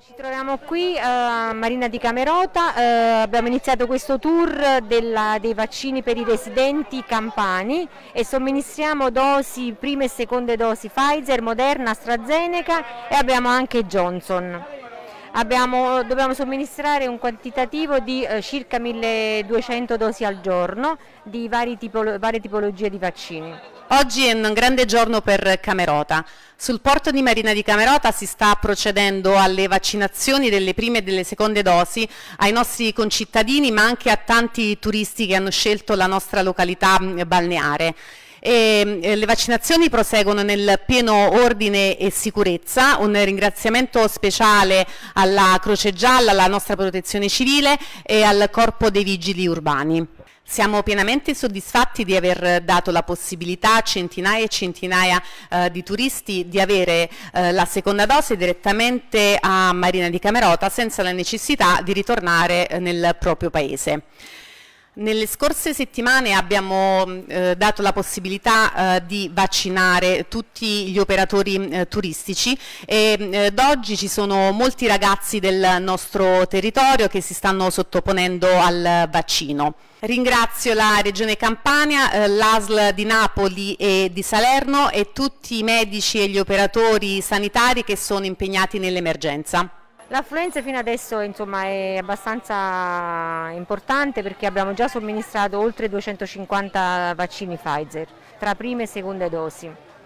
ci troviamo qui a eh, Marina di Camerota, eh, abbiamo iniziato questo tour della, dei vaccini per i residenti campani e somministriamo dosi, prime e seconde dosi Pfizer, Moderna, AstraZeneca e abbiamo anche Johnson. Abbiamo, dobbiamo somministrare un quantitativo di eh, circa 1200 dosi al giorno di tipolo varie tipologie di vaccini. Oggi è un grande giorno per Camerota. Sul porto di Marina di Camerota si sta procedendo alle vaccinazioni delle prime e delle seconde dosi ai nostri concittadini ma anche a tanti turisti che hanno scelto la nostra località balneare. E, ehm, eh, le vaccinazioni proseguono nel pieno ordine e sicurezza. Un ringraziamento speciale alla Croce Gialla, alla nostra protezione civile e al Corpo dei Vigili Urbani. Siamo pienamente soddisfatti di aver dato la possibilità a centinaia e centinaia eh, di turisti di avere eh, la seconda dose direttamente a Marina di Camerota senza la necessità di ritornare eh, nel proprio paese. Nelle scorse settimane abbiamo mm, eh, dato la possibilità eh, di vaccinare tutti gli operatori eh, turistici e mm, ad oggi ci sono molti ragazzi del nostro territorio che si stanno sottoponendo al vaccino. Ringrazio la Regione Campania, eh, l'ASL di Napoli e di Salerno e tutti i medici e gli operatori sanitari che sono impegnati nell'emergenza. L'affluenza fino adesso insomma, è abbastanza importante perché abbiamo già somministrato oltre 250 vaccini Pfizer tra prima e seconda dosi.